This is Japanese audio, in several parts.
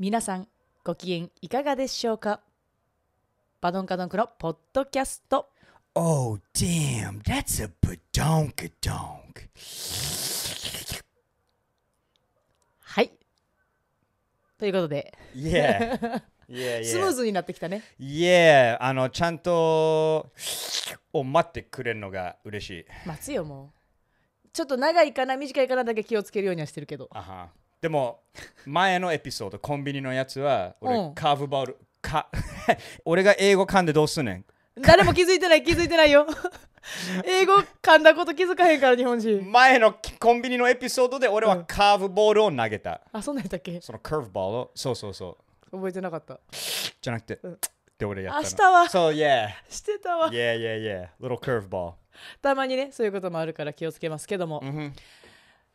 皆さんご機嫌いかがでしょうかバドンカドンクのポッドキャスト Oh damn that's a badonka donk はいということで Yeah Yeah, yeah. スムーズになってきたね。いや、あの、ちゃんと、を待ってくれるのが嬉しい。待つよ、もう。ちょっと長いかな、短いかなだけ気をつけるようにはしてるけど。あはでも前のエピソードコンビニのやつはう俺んカーブボールか 俺が英語噛んでどうすんねん誰も気づいてない気づいてないよ 英語噛んだこと気づかへんから日本人前のコンビニのエピソードで俺はカーブボールを投げた、あそんなんやったっけそのカーブボールをそうそうそう覚えてなかったじゃなくて、うん俺やったの明日はそう yeah してたわ yeah yeah yeah little curve ball たまにねそういうこともあるから気をつけますけども、うん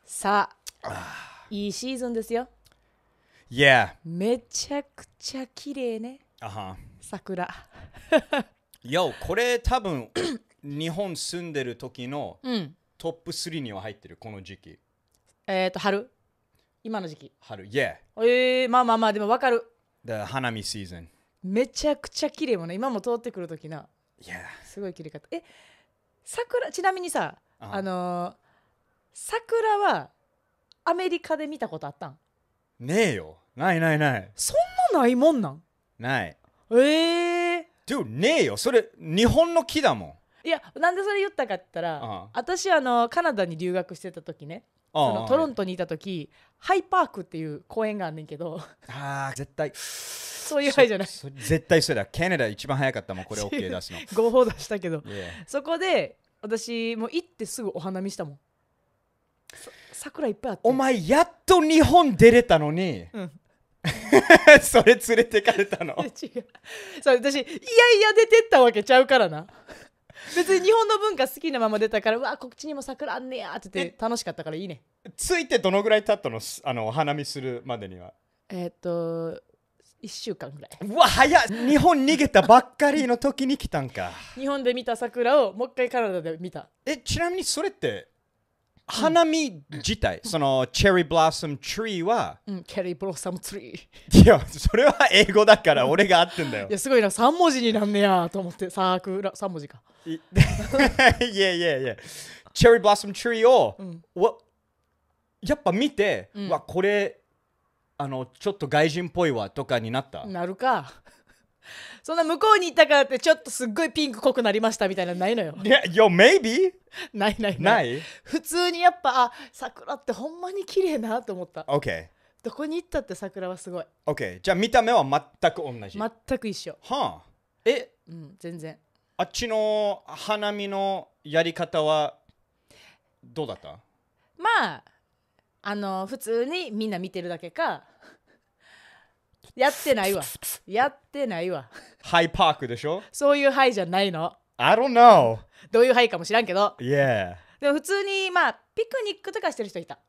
さあ いいシーズンですよ。Yeah. めちゃくちゃ綺麗ね。あは。桜。よ、これ多分日本住んでる時のトップ3には入ってる、この時期。えっ、と、春。今の時期。春、Yeah. えー、まあまあまあ、でもわかる。The 花見シーズン。めちゃくちゃ綺麗もね。今も通ってくる時な。Yeah. すごい綺麗かった。え、桜、ちなみにさ、ああのー、桜はアメリカで見たことあったんねえよないないないそんなないもんなんないええー、d ねえよそれ日本の木だもんいやなんでそれ言ったかって言ったら、あ私あのカナダに留学してた時ねあそのトロントにいた時、ハイパークっていう公園があんねんけどああ絶対そういう範囲じゃない絶対そうだケネダ一番早かったもんこれ OK 出すの 合法出したけど、そこで私もう行ってすぐお花見したもん桜いっぱいあってお前やっと日本出れたのに、うん それ連れてかれたの違うそれ私いやいや出てったわけちゃうからな別に日本の文化好きなまま出たからうわこっちにも桜あんねやってて楽しかったからいいねついてどのぐらい経ったのあのお花見するまでにはえっと1週間ぐらいうわ早っ日本逃げたばっかりの時に来たんか 日本で見た桜をもう一回カナダで見たえちなみにそれって花見自体、そのチェリーブラッサムツリーは、うん、チェリーブラッサムツリーいやそれは英語だから俺が合ってんだよいやすごいな3文字になんねやと思ってサークラ3文字か いやいやいやチェリーブラッサムツリーを、わやっぱ見て、うん、わこれあのちょっと外人っぽいわとかになったなるか そんな向こうに行ったからってちょっとすっごいピンク濃くなりましたみたいなのないのよ。いや、よ、maybe? ないないない。普通にやっぱ、あ、桜ってほんまに綺麗なと思った。Okay. どこに行ったって桜はすごい。Okay. じゃあ見た目は全く同じ。全く一緒。はあ。え、うん、全然。あっちの花見のやり方はどうだったまあ、あの、普通にみんな見てるだけか、やってないわ。やってないわ。ハイパークでしょそういうハイじゃないの。I don't know. どういうハイかも知らんけど。Yeah. でも普通にまあピクニックとかしてる人いた。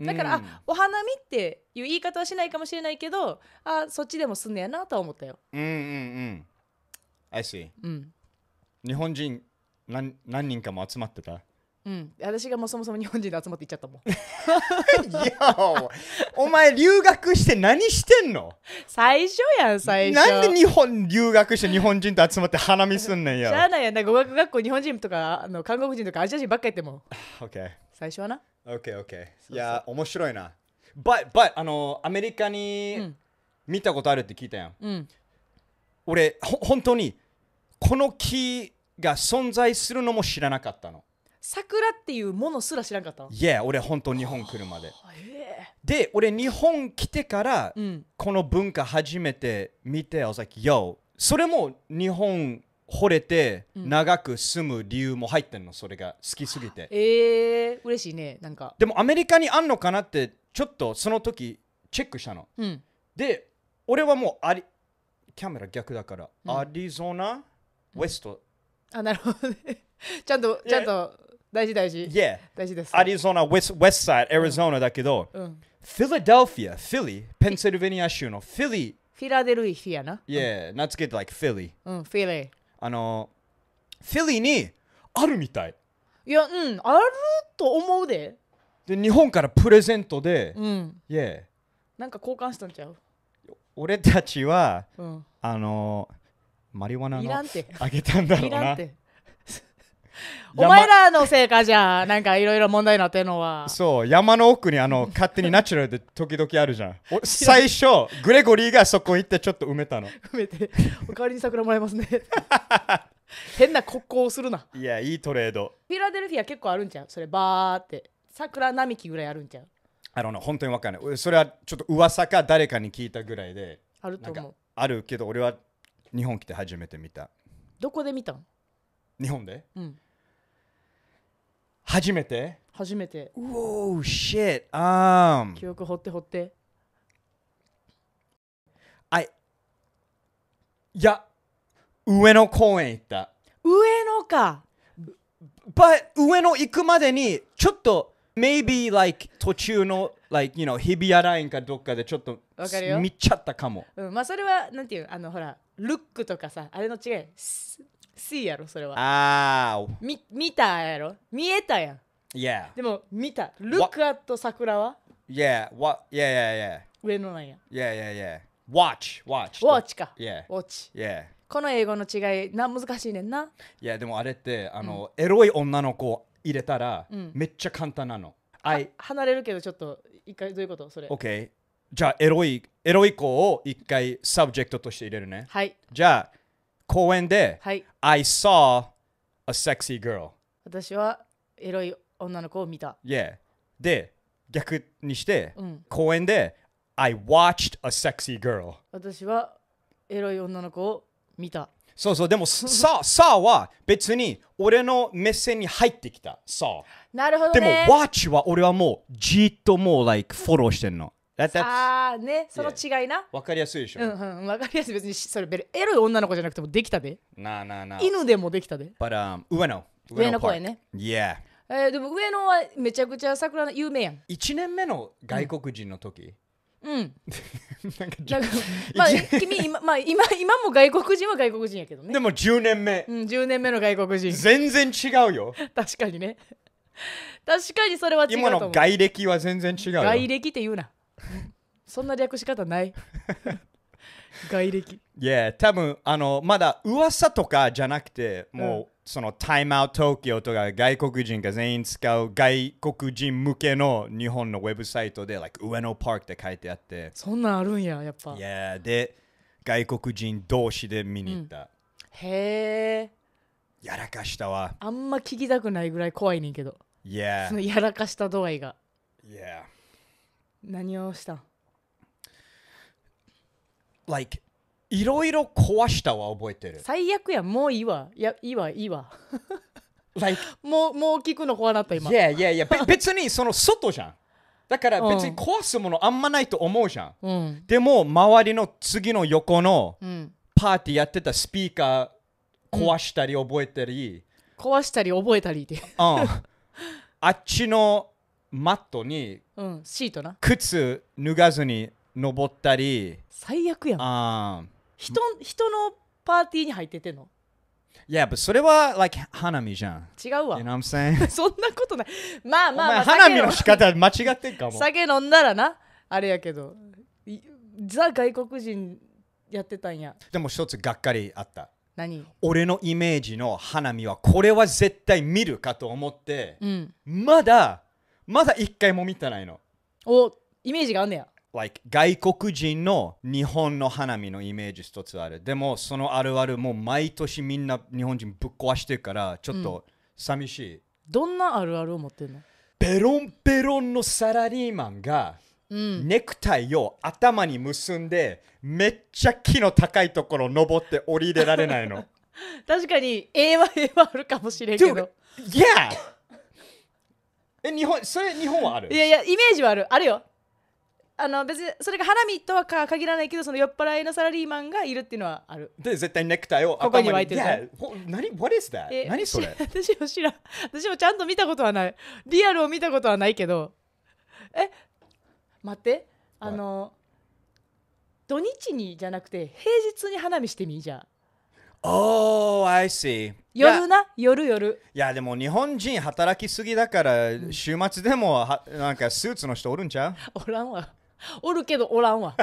だから、うん、あお花見っていう言い方はしないかもしれないけどあそっちでもすんのやなと思ったよ。うんうんうん。I see、うん。日本人何何人かも集まってたうん、私がもうそもそも日本人で集まって行っちゃったもん いやお前留学して何してんの最初やん最初なんで日本留学して日本人と集まって花見すんねんやじゃあないやな語学学校日本人とかあの韓国人とかアジア人ばっかやっても OK 最初はな OKOK いや面白いな but, but あのアメリカに見たことあるって聞いたやん、うん、俺ほ本当にこの木が存在するのも知らなかったの桜っていうものすら知らんかったいや、yeah, 俺本当日本来るまで、えー、で俺日本来てから、うん、この文化初めて見て I was like yo それも日本惚れて長く住む理由も入ってんのそれが好きすぎてええー、嬉しいねなんかでもアメリカにあんのかなってちょっとその時チェックしたの、うん、で俺はもうありキャメラ逆だから、うん、アリゾナウェスト、あなるほどねちゃんとちゃんと大事大事。Yeah. 大事です。アリゾナ、ウェスウェスサ West だけど、うん、フィラデ a d e l p h ペンシルベニア州のフィリ。フィラデルフィアな。Yeah, 名付けて like p l うん、フィ i あの、フィリにあるみたい。いや、うん、あると思うで。で、日本からプレゼントで、うん。Yeah。なんか交換したんちゃう俺たちは、うん、あの、マリワナのあげたんだろうな。いらんて。お前らのせいかじゃん、なんかいろいろ問題になってるのはそう山の奥にあの勝手にナチュラルで時々あるじゃん最初グレゴリーがそこ行ってちょっと埋めたの埋めてお代わりに桜もらいますね 変な国交をするないやいいトレードフィラデルフィア結構あるんちゃうそれバーって桜並木ぐらいあるんちゃうあの本当にわかんないそれはちょっと噂か誰かに聞いたぐらいであると思うあるけど俺は日本来て初めて見たどこで見たん日本で、うん、初めて初めて w お、シ a ああ。記憶掘って掘ってあいや、上野公園行った。上野か But 上野行くまでにちょっと maybe like 途中の like you know 日比谷ラインかどっかでちょっと見ちゃったかも。うん、まあそれはなんていうあのほらルックとかさあれの違い C やろそれはああみ見たやろ見えたやん Yeah でも見た Look at 桜は Yeah what Yeah yeah yeah 上のなんや Yeah yeah yeah Watch Watch Watch か Yeah Watch Yeah この英語の違いな難しいねんないやでもあれってあの、エロい女の子入れたら、めっちゃ簡単なのはい。離れるけどちょっと一回どういうことそれ OK じゃあエロいエロい子を一回サブジェクトとして入れるねはいじゃあ公園で、はい、I saw a sexy girl 私はエロい女の子を見た Yeah で逆にして、うん、公園で I watched a sexy girl 私はエロい女の子を見たそうそうでも ささは別に俺の目線に入ってきたさなるほど、ね、でも watch は俺はもうじっともう like フォローしてんの That, that's... ああねその違いな。わかりやすいでしょ。うんうんわかりやすい別にそれベルエロい女の子じゃなくてもできたで。なあなあなあ。犬でもできたで。But、um, 上野上野公ね。Yeah。えー、でも上野はめちゃくちゃ桜の有名やん。1年目の外国人の時、うん、うん。なんか、なんかまあ、君今、まあ、今、今も外国人は外国人やけどね。でも10年目。うん、10年目の外国人。全然違うよ。確かにね。確かにそれは違う今の外歴は全然違う外歴って言うな。そんな略し方ない 外歴いや、多分あのまだ噂とかじゃなくてもう、うん、そのタイムアウト東京とか外国人が全員使う外国人向けの日本のウェブサイトで、like、上野パークって書いてあってそんなんあるんややっぱいや、で外国人同士で見に行った、うん、へえやらかしたわあんま聞きたくないぐらい怖いねんけどいや、そのやらかした度合いがいや何をしたん like いろいろ壊したは覚えてる最悪やもういいわいやいいわいいわ like もうもう聞くの怖なった今いやいやいや別にその外じゃんだから別に壊すものあんまないと思うじゃん、うん、でも周りの次の横のパーティーやってたスピーカー壊したり覚えてり、うん、壊したり覚えたりって、うん、あっちのマットに、うん、シートな靴脱がずに登ったり最悪やんあ人人のパーティーに入っててんの Yeah, それは、like、花見じゃん。違うわ。You know what I'm saying? そんなことない。まあまあ、まあ、花見の仕方間違ってんかも。酒飲んだらな、あれやけど。ザ外国人やってたんや。でも一つがっかりあった。何俺のイメージの花見はこれは絶対見るかと思って、うん、まだまだ一回も見てないのおイメージがあんねや like 外国人の日本の花見のイメージ一つあるでもそのあるあるもう毎年みんな日本人ぶっ壊してるからちょっと寂しい、どんなあるあるを持ってるのペロンペロンのサラリーマンがネクタイを頭に結んでめっちゃ木の高いところ登って降りれられないの 確かに A は A はあるかもしれんけど Yeah! え日本それ日本はあるいやいやイメージはあるあるよあの別にそれが花見とは限らないけどその酔っ払いのサラリーマンがいるっていうのはあるで絶対ネクタイを頭にここに巻いてる、何 What, is that? 何それ私も知らん私もちゃんと見たことはないリアルを見たことはないけどえ待ってあの、土日にじゃなくて平日に花見してみじゃん Oh, I see. 夜な、夜夜。いや、でも日本人働きすぎだから、週末でもはなんかスーツの人おるんちゃう おらんわ。おるけどおらんわ あ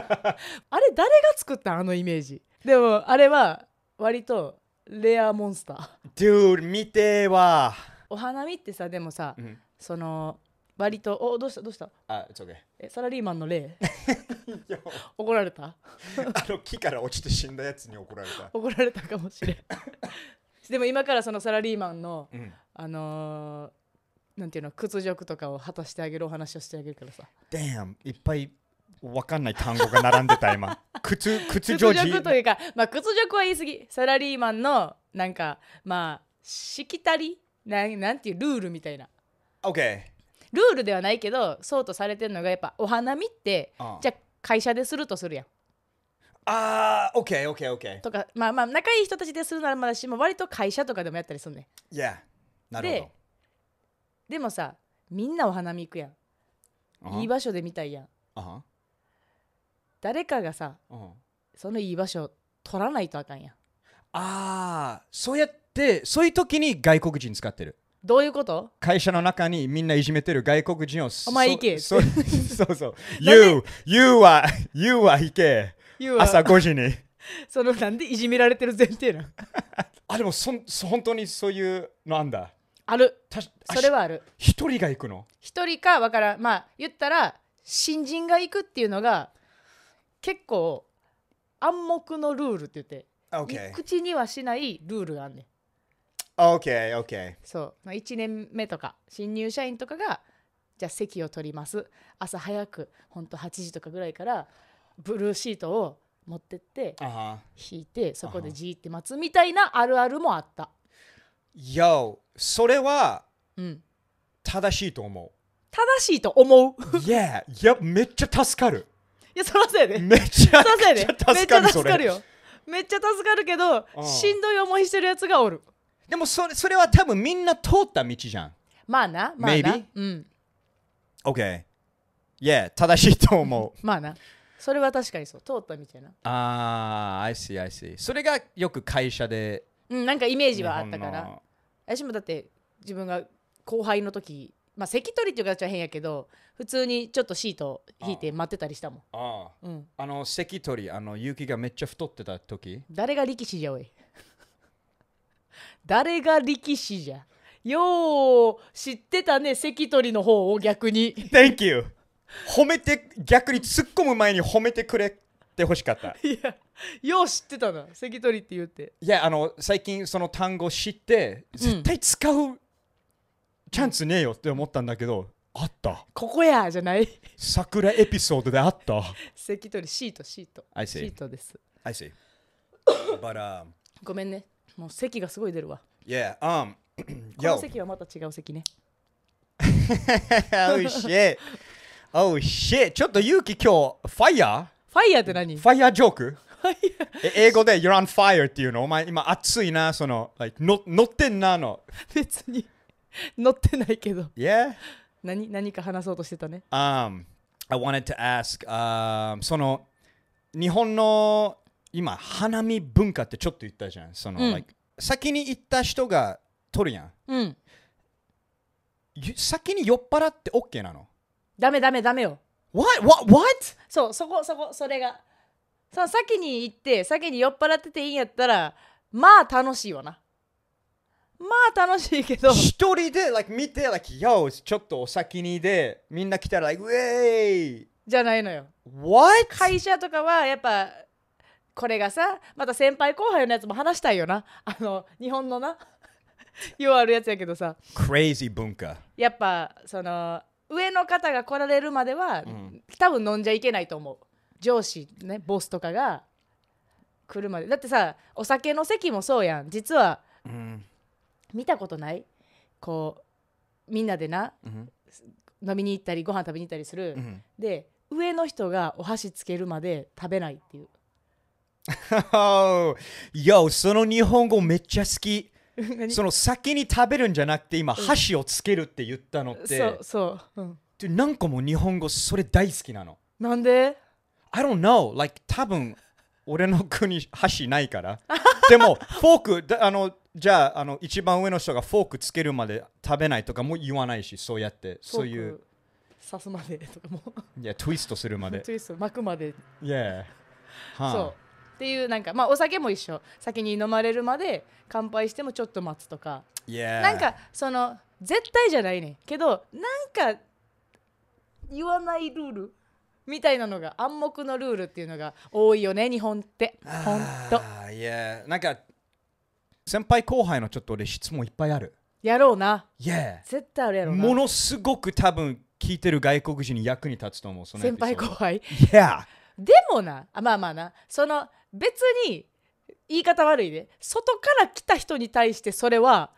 れ誰が作ったんあのイメージでもあれは割とレアモンスタードゥール見てはお花見ってさでもさ、うん、その割とおどうしたどうしたあちょけえサラリーマンの例 怒られたあの木から落ちて死んだやつに怒られた怒られたかもしれんでも今からそのサラリーマンの、うん、あのー、なんていうの屈辱とかを果たしてあげるお話をしてあげるからさ Damn いっぱい分かんない単語が並んでた今屈 屈辱というか、まあ、屈辱は言い過ぎサラリーマンのなんかまあしきたりなんなんていうルールみたいな OK ルールではないけどそうとされてるのがやっぱお花見って、うん、じゃあ会社でするとするやんあー、オッケー、オッケー、オッケー。とか、まあまあ、仲いい人たちでするならまだし、も割と会社とかでもやったりするねいや、なるほどで。でもさ、みんなお花見行くやん。いい場所で見たいやん。Uh huh. 誰かがさ、うん、その居場所取らないとあかんやああそうやってそういう時に外国人使ってるどういうこと会社の中にみんないじめてる外国人をお前行けそ そうそう You, you は You は行け朝5時に そのなんでいじめられてる前提な あでもそ本当にそういうのあんだあるそれはある一人が行くの一人かわからんまあ言ったら新人が行くっていうのが結構暗黙のルールって言って Okay. 口にはしないルールがあんねん o k o k そうまあ1年目とか新入社員とかがじゃあ席を取ります朝早くほんと8時とかぐらいからブルーシートを持ってって Uh-huh. 引いてそこでじーって待つみたいなあるあるもあった、Yo, それはうん、正しいと思う。正しいと思う yeah, いや、めっちゃ助かる。やそらせやでめっちゃ助かるそめっちゃ助かるけど、しんどい思いしてるやつがおるでもそれそれは多分みんな通った道じゃんまあなまあな、Maybe? うん OK いや正しいと思う まあなそれは確かにそう通った道いなああ I see I see それがよく会社でうんなんかイメージはあったから私もだって自分が後輩の時まあ席取りっていう形は変やけど普通にちょっとシート引いて待ってたりしたもんああ、うん、あの関取あの雪がめっちゃ太ってた時誰が力士じゃおい 誰が力士じゃよう知ってたね関取の方を逆に Thank you 褒めて逆に突っ込む前に褒めてくれってほしかった いやよう知ってたな関取って言っていやあの最近その単語知って絶対使うチャンスねえよって思ったんだけどあったここやじゃない桜エピソードであった関取シートシート I see. シートです I see. But um, ごめんねもう席がすごい出るわ yeah, um, この席はまた違う席ね oh shit, oh shit. ちょっと勇気今日ファイヤーファイヤーって何ファイヤージョークァイヤーえ英語で You're on fire っていうのお前今熱いなその、like の乗ってんなの 別に 乗ってないけど。Yeah? 何何か話そうとしてたね。Um, I wanted to ask、um, その日本の今花見文化ってちょっと言ったじゃん。その、うん like、先に行った人が取るやん。うん。先に酔っ払ってオッケーなのダメダメダメよ。What? What? What? そうそこそこそれが。さ先に行って先に酔っ払ってていいんやったらまあ楽しいわな。まあ楽しいけど一人で、like、見て、like、ちょっとお先にでみんな来たら、like、ウェイじゃないのよ What? 会社とかはやっぱこれがさまた先輩後輩のやつも話したいよなあの日本のな 言われるやつやけどさクレイジー文化やっぱその上の方が来られるまでは、うん、多分飲んじゃいけないと思う上司ねボスとかが来るまでだってさお酒の席もそうやん実は、うん見たことないこうみんなでな、うん、飲みに行ったりご飯食べに行ったりする、うん、で上の人がお箸つけるまで食べないっていう。Yo その日本語めっちゃ好き その先に食べるんじゃなくて今箸をつけるって言ったのって、うん、そうそう、うん、でなんも日本語それ大好きなのなんで I don't know like 多分俺の国箸ないからでもフォークあのじゃああの一番上の人がフォークつけるまで食べないとかも言わないしそうやってそういう刺すまでとかもいやトゥイストするまで トゥイスト巻くまでいや、そうっていうなんかまあお酒も一緒先に飲まれるまで乾杯してもちょっと待つとか、yeah. なんかその絶対じゃないねんけどなんか言わないルールみたいなのが暗黙のルールっていうのが多いよね日本って本当いやなんか先輩後輩のちょっと俺質問いっぱいあるやろうな Yeah 絶対あるやろうなものすごく多分聞いてる外国人に役に立つと思うその先輩後輩 Yeah でもなあまあまあなその別に言い方悪いで外から来た人に対してそれは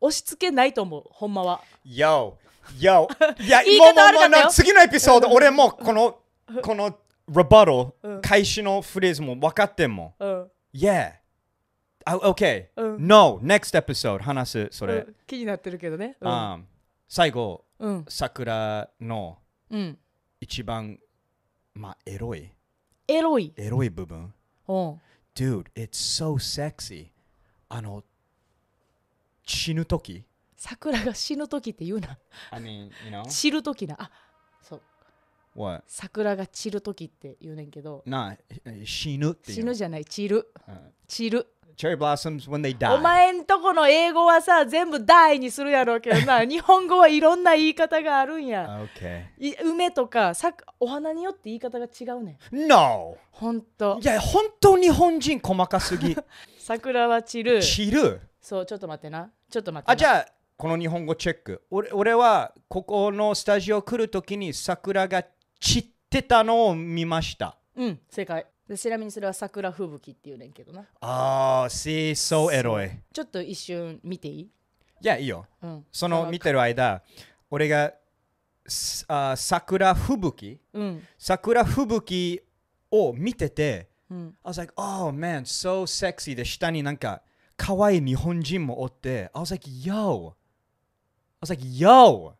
押し付けないと思うほんまは Yo Yo いや言い方悪かったよもうもうもう次のエピソード俺もこのこの r e b u t t l 開始のフレーズも分かってんもんうん Yeah あ OK、うん No next episode 話すそれ、気になってるけどね。うん。あ最後うん。桜の一番まあエロいエロい。エロい部分うん。Dude it's so sexy あの死ぬ時桜が死ぬ時って言うな。I mean you know 知る時な。あ、そう。What? 桜が散る時って言うねんけどな死ぬっていう死ぬじゃない散る、うん、散る Cherry b l o s when they die お前んとこの英語はさ全部「die」にするやろうけどな 日本語はいろんな言い方があるんや、okay. 梅とかさお花によって言い方が違うねん No 本当いや本当日本人細かすぎ 桜は散る散るそうちょっと待ってなちょっと待ってあじゃあこの日本語チェック俺俺はここのスタジオ来るときに桜が散ってたのを見ましたうん正解でちなみにそれは桜吹雪っていうねんけどなああ清掃エロいちょっと一瞬見ていいいやいいよ、うん、その見てる間俺があ桜吹雪、うん、桜吹雪を見てて、うん、I was like oh man so sexy で下になんか可愛い日本人もおって I was like yo I was like yo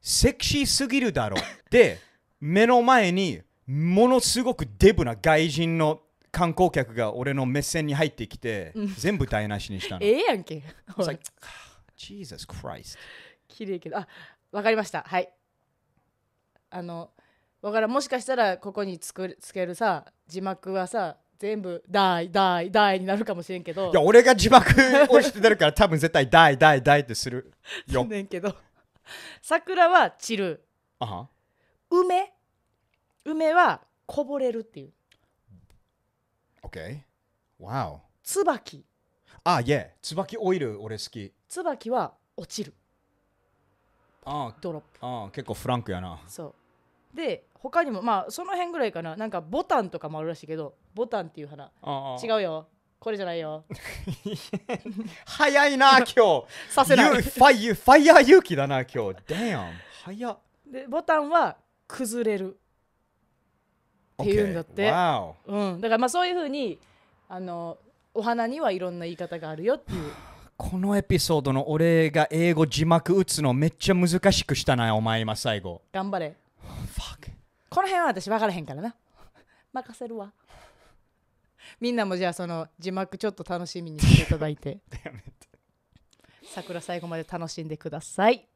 セクシーすぎるだろで目の前にものすごくデブな外人の観光客が俺の目線に入ってきて、全部台無しにしたの。ええやんけ。It's like, Jesus Christ。綺麗けど、あ、わかりました。はい。あの、わからん。もしかしたらここにつくつけるさ、字幕はさ、全部「大大大」になるかもしれんけどいや俺が字幕押して出るから多分絶対「大大大」ってするよ。ねんけど桜は散る。あは梅梅はこぼれるっていう OK wow 椿あいえ椿オイル俺好き椿は落ちるあドロップあ結構フランクやなそうで他にもまあその辺ぐらいかななんかボタンとかもあるらしいけどボタンっていう花違うよこれじゃないよ 早いな 今日させないファイファイヤー勇気だな今日ダ a m n 早っでボタンは崩れるっていうんだって、okay. うん、だからまあそういうふうにあのお花にはいろんな言い方があるよっていう。このエピソードの俺が英語字幕打つのめっちゃ難しくしたなお前今最後頑張れ、oh, この辺は私分からへんからな 任せるわ みんなもじゃあその字幕ちょっと楽しみにしていただいて 桜最後まで楽しんでください